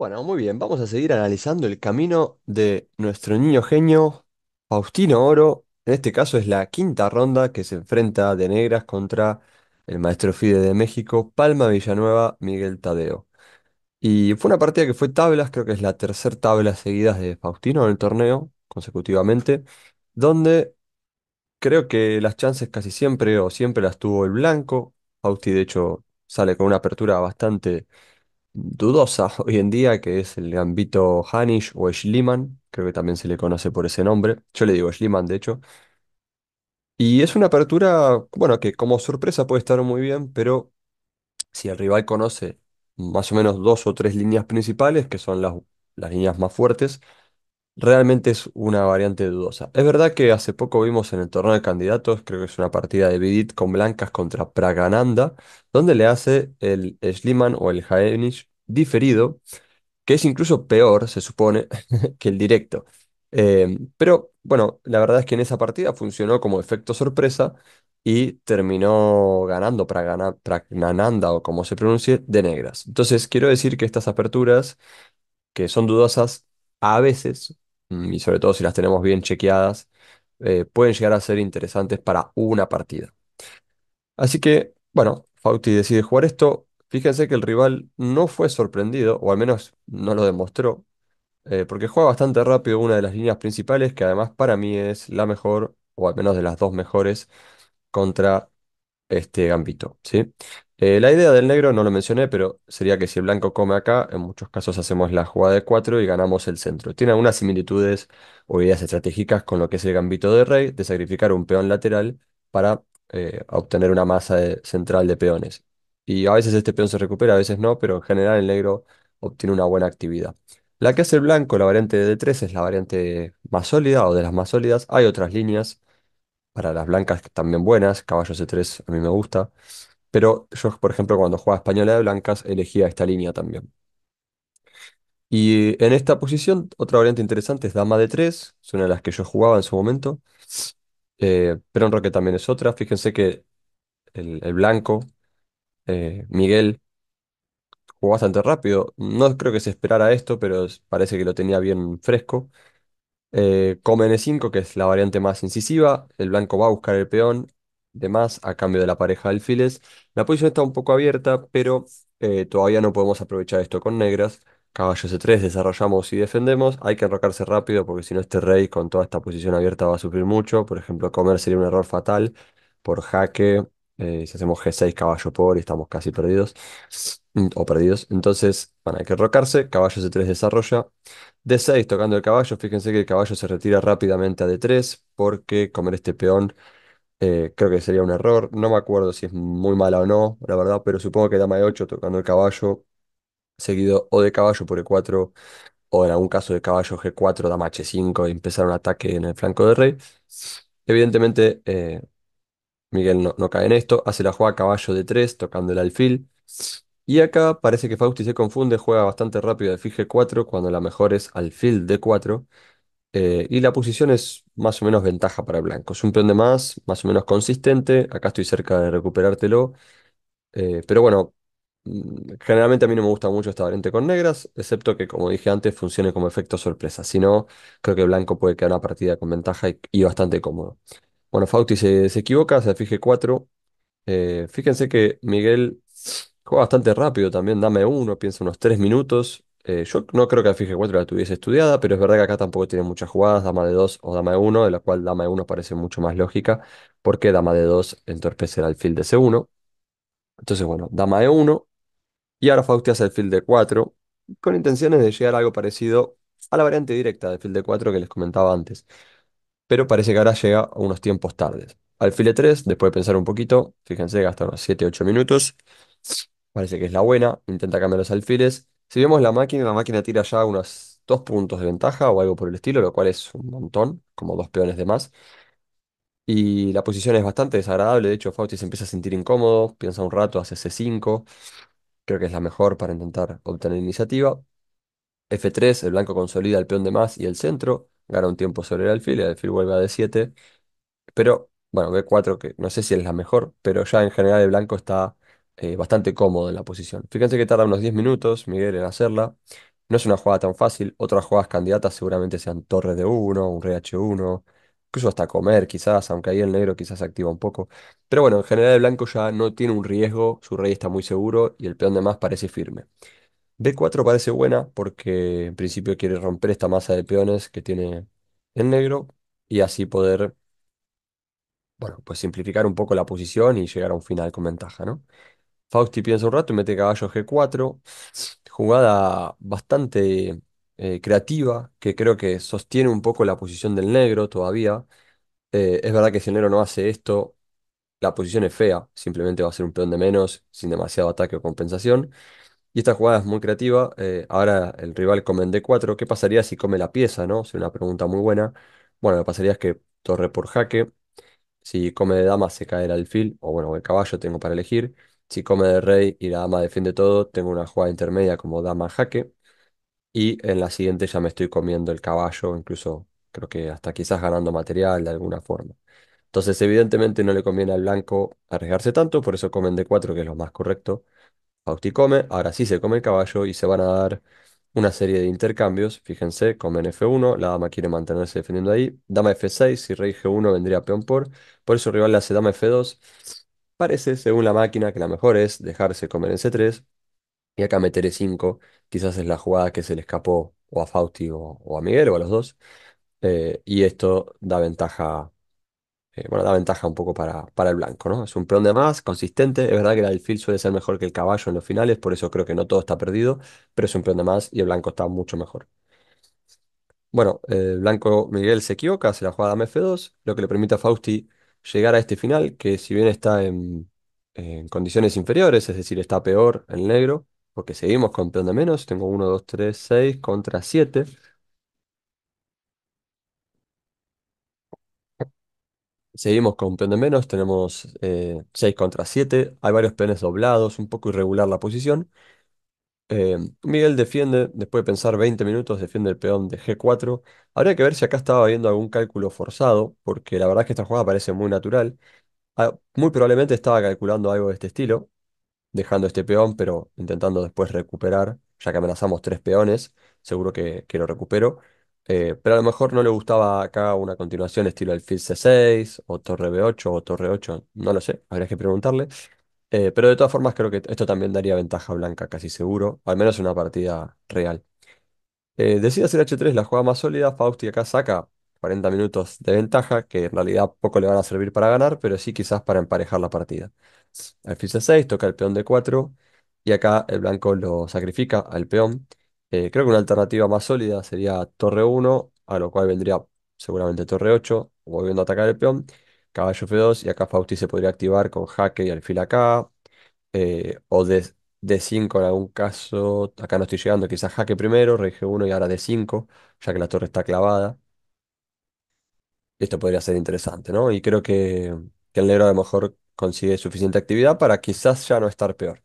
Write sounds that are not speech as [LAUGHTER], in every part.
Bueno, muy bien, vamos a seguir analizando el camino de nuestro niño genio, Faustino Oro. En este caso es la quinta ronda que se enfrenta de negras contra el maestro FIDE de México, Palma Villanueva, Miguel Tadeo. Y fue una partida que fue tablas, creo que es la tercera tabla seguida de Faustino en el torneo, consecutivamente, donde creo que las chances casi siempre o siempre las tuvo el blanco. Fausti, de hecho, sale con una apertura bastante dudosa [LAUGHS] hoy en día, que es el gambito Hanish o Schliemann, creo que también se le conoce por ese nombre. Yo le digo Schliemann, de hecho. Y es una apertura, bueno, que como sorpresa puede estar muy bien, pero si el rival conoce más o menos dos o tres líneas principales, que son las, las líneas más fuertes, realmente es una variante dudosa. Es verdad que hace poco vimos en el torneo de candidatos, creo que es una partida de Vidit con blancas contra Pragananda, donde le hace el Schliemann o el Haenisch diferido, que es incluso peor, se supone, [LAUGHS] que el directo. Eh, pero bueno, la verdad es que en esa partida funcionó como efecto sorpresa y terminó ganando Pragananda, o como se pronuncie, de negras. Entonces quiero decir que estas aperturas, que son dudosas, a veces y sobre todo si las tenemos bien chequeadas, eh, pueden llegar a ser interesantes para una partida. Así que, bueno, Fauti decide jugar esto. Fíjense que el rival no fue sorprendido, o al menos no lo demostró, eh, porque juega bastante rápido una de las líneas principales, que además para mí es la mejor, o al menos de las dos mejores, contra este Gambito. ¿sí? Eh, la idea del negro no lo mencioné, pero sería que si el blanco come acá, en muchos casos hacemos la jugada de 4 y ganamos el centro. Tiene algunas similitudes o ideas estratégicas con lo que es el gambito de rey, de sacrificar un peón lateral para eh, obtener una masa central de peones. Y a veces este peón se recupera, a veces no, pero en general el negro obtiene una buena actividad. La que hace el blanco, la variante de D3, es la variante más sólida o de las más sólidas. Hay otras líneas para las blancas también buenas, caballo C3 a mí me gusta. Pero yo, por ejemplo, cuando jugaba Española de Blancas, elegía esta línea también. Y en esta posición, otra variante interesante es dama de 3, es una de las que yo jugaba en su momento. Eh, pero en Roque también es otra. Fíjense que el, blanco, eh, Miguel, jugó bastante rápido. No creo que se esperara esto, pero parece que lo tenía bien fresco. Eh, come N5, que es la variante más incisiva. El blanco va a buscar el peón, demás a cambio de la pareja de alfiles. La posición está un poco abierta, pero eh, todavía no podemos aprovechar esto con negras. Caballo C3, e desarrollamos y defendemos. Hay que enrocarse rápido porque si no este rey con toda esta posición abierta va a sufrir mucho. Por ejemplo, comer sería un error fatal por jaque. Eh, si hacemos G6 caballo por y estamos casi perdidos mm, o perdidos. Entonces, van bueno, hay que rocarse. Caballo C3 e desarrolla. D6 tocando el caballo. Fíjense que el caballo se retira rápidamente a D3 porque comer este peón eh, creo que sería un error. No me acuerdo si es muy mala o no, la verdad, pero supongo que dama e 8 tocando el caballo, seguido o de caballo por E4, o en algún caso de caballo G4, dama H5 y empezar un ataque en el flanco de rey. Evidentemente, eh, Miguel no, cae en esto, hace la jugada caballo d 3 tocando el alfil. Y acá parece que Fausti se confunde, juega bastante rápido de G4 cuando la mejor es alfil D4 eh, y la posición es más o menos ventaja para el blanco. Es un peón de más, más o menos consistente. Acá estoy cerca de recuperártelo. Eh, pero bueno, mm, generalmente a mí no me gusta mucho esta variante con negras, excepto que, como dije antes, funcione como efecto sorpresa. Si no, creo que blanco puede quedar una partida con ventaja y, bastante cómodo. Bueno, Fauti se, equivoca, se fije 4. Eh, fíjense que Miguel juega bastante rápido también, dame uno, pienso unos 3 minutos. Eh, yo no creo que la 4 la tuviese estudiada, pero es verdad que acá tampoco tiene muchas jugadas, dama de 2 o dama de 1, de la cual dama de 1 parece mucho más lógica, porque dama de 2 entorpece el alfil de C1. Entonces, bueno, dama de 1, y ahora Fausti hace alfil de 4, con intenciones de llegar a algo parecido a la variante directa de alfil de 4 que les comentaba antes. Pero parece que ahora llega unos tiempos tardes. Alfil 3, después de pensar un poquito, fíjense, gasta unos 7-8 minutos. Parece que es la buena, intenta cambiar los alfiles si vemos la máquina, la máquina tira ya unos dos puntos de ventaja o algo por el estilo, lo cual es un montón, como dos peones de más. Y la posición es bastante desagradable, de hecho Fausti se empieza a sentir incómodo, piensa un rato, hace C5, creo que es la mejor para intentar obtener iniciativa. F3, el blanco consolida el peón de más y el centro, gana un tiempo sobre el alfil, el alfil vuelve a D7, pero bueno, B4 que no sé si es la mejor, pero ya en general el blanco está eh, bastante cómodo en la posición. Fíjense que tarda unos 10 minutos Miguel en hacerla. No es una jugada tan fácil. Otras jugadas candidatas seguramente sean torres de 1, un rh 1, incluso hasta comer quizás, aunque ahí el negro quizás activa un poco. Pero bueno, en general el blanco ya no tiene un riesgo, su rey está muy seguro y el peón de más parece firme. B4 parece buena porque en principio quiere romper esta masa de peones que tiene el negro y así poder, bueno, pues simplificar un poco la posición y llegar a un final con ventaja, ¿no? Fausti piensa un rato y mete caballo G4. Jugada bastante eh, creativa, que creo que sostiene un poco la posición del negro todavía. Eh, es verdad que si el negro no hace esto, la posición es fea. Simplemente va a ser un peón de menos, sin demasiado ataque o compensación. Y esta jugada es muy creativa. Eh, ahora el rival come en D4. ¿Qué pasaría si come la pieza? ¿no? Es una pregunta muy buena. Bueno, lo que pasaría es que torre por jaque. Si come de dama se cae el alfil, o bueno, el caballo tengo para elegir. Si come de rey y la dama defiende todo, tengo una jugada intermedia como dama jaque. Y en la siguiente ya me estoy comiendo el caballo, incluso creo que hasta quizás ganando material de alguna forma. Entonces, evidentemente no le conviene al blanco arriesgarse tanto, por eso comen de 4 que es lo más correcto. Fausti come, ahora sí se come el caballo y se van a dar una serie de intercambios. Fíjense, comen F1, la dama quiere mantenerse defendiendo ahí. Dama F6, y rey G1 vendría peón por. Por eso el rival le hace dama F2 Parece, según la máquina, que la mejor es dejarse comer en C3 y acá meter E5. Quizás es la jugada que se le escapó o a Fausti o, a Miguel o a los dos. Eh, y esto da ventaja, eh, bueno, da ventaja un poco para, para el blanco, ¿no? Es un peón de más, consistente. Es verdad que el alfil suele ser mejor que el caballo en los finales, por eso creo que no todo está perdido, pero es un peón de más y el blanco está mucho mejor. Bueno, el blanco Miguel se equivoca, hace la jugada Mf2, lo que le permite a Fausti llegar a este final, que si bien está en, condiciones inferiores, es decir, está peor el negro, porque seguimos con de menos, tengo 1, 2, 3, 6 contra 7. Seguimos con peón de menos, tenemos 6 eh, contra 7, hay varios peones doblados, un poco irregular la posición, eh, Miguel defiende, después de pensar 20 minutos, defiende el peón de G4. Habría que ver si acá estaba viendo algún cálculo forzado, porque la verdad es que esta jugada parece muy natural. Ah, muy probablemente estaba calculando algo de este estilo, dejando este peón, pero intentando después recuperar, ya que amenazamos tres peones, seguro que, lo recupero. Eh, pero a lo mejor no le gustaba acá una continuación estilo alfil C6, o torre B8, o torre 8, no lo sé, habría que preguntarle. Eh, pero de todas formas creo que esto también daría ventaja Blanca, casi seguro, al menos en una partida real. Eh, decide hacer H3 la jugada más sólida, Fausti acá saca 40 minutos de ventaja, que en realidad poco le van a servir para ganar, pero sí quizás para emparejar la partida. c 6 toca el peón de 4 y acá el blanco lo sacrifica al peón. Eh, creo que una alternativa más sólida sería torre 1, a lo cual vendría seguramente torre 8, volviendo a atacar el peón caballo F2 y acá Fausti se podría activar con jaque y alfil acá. Eh, o de, D5 en algún caso, acá no estoy llegando, quizás jaque primero, rey G1 y ahora D5, ya que la torre está clavada. Esto podría ser interesante, ¿no? Y creo que, el negro a lo mejor consigue suficiente actividad para quizás ya no estar peor.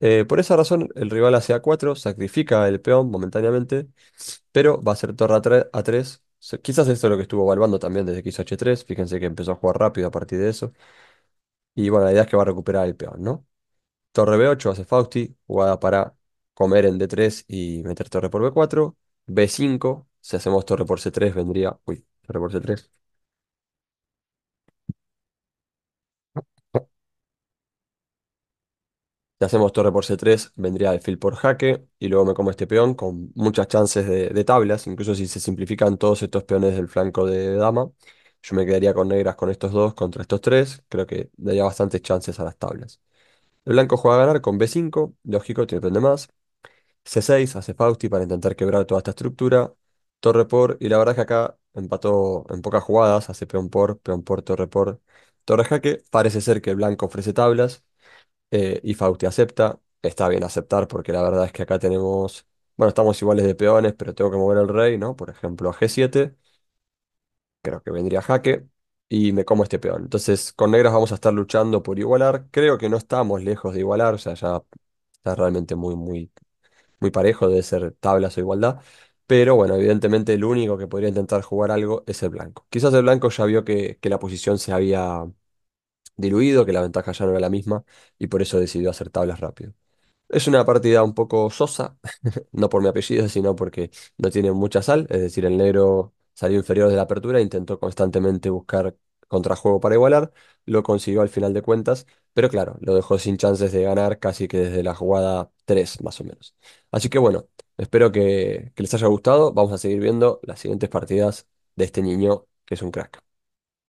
Eh, por esa razón, el rival hace A4, sacrifica el peón momentáneamente, pero va a ser torre 3 A3 Quizás esto es lo que estuvo evaluando también desde que hizo H3. Fíjense que empezó a jugar rápido a partir de eso. Y bueno, la idea es que va a recuperar el peón, ¿no? Torre B8 hace Fausti, jugada para comer en D3 y meter torre por B4. B5, si hacemos torre por C3 vendría... Uy, torre por C3. hacemos torre por C3, vendría fil por jaque, y luego me como este peón con muchas chances de, tablas, incluso si se simplifican todos estos peones del flanco de dama, yo me quedaría con negras con estos dos contra estos tres, creo que daría bastantes chances a las tablas. El blanco juega a ganar con B5, lógico, tiene de más. C6 hace Fausti para intentar quebrar toda esta estructura. Torre por, y la verdad es que acá empató en pocas jugadas, hace peón por, peón por, torre por, torre jaque. Parece ser que el blanco ofrece tablas, eh, y Fausti acepta. Está bien aceptar porque la verdad es que acá tenemos, bueno, estamos iguales de peones, pero tengo que mover el rey, ¿no? Por ejemplo, a G7, creo que vendría jaque y me como este peón. Entonces, con negras vamos a estar luchando por igualar. Creo que no estamos lejos de igualar, o sea, ya está realmente muy, muy, muy parejo, de ser tablas o igualdad. Pero bueno, evidentemente el único que podría intentar jugar algo es el blanco. Quizás el blanco ya vio que la posición se había diluido, que la ventaja ya no era la misma, y por eso decidió hacer tablas rápido. Es una partida un poco sosa, [LAUGHS] no por mi apellido, sino porque no tiene mucha sal, es decir, el negro salió inferior de la apertura, intentó constantemente buscar contrajuego para igualar, lo consiguió al final de cuentas, pero claro, lo dejó sin chances de ganar casi que desde la jugada 3 más o menos. Así que bueno, espero que, que les haya gustado, vamos a seguir viendo las siguientes partidas de este niño que es un crack.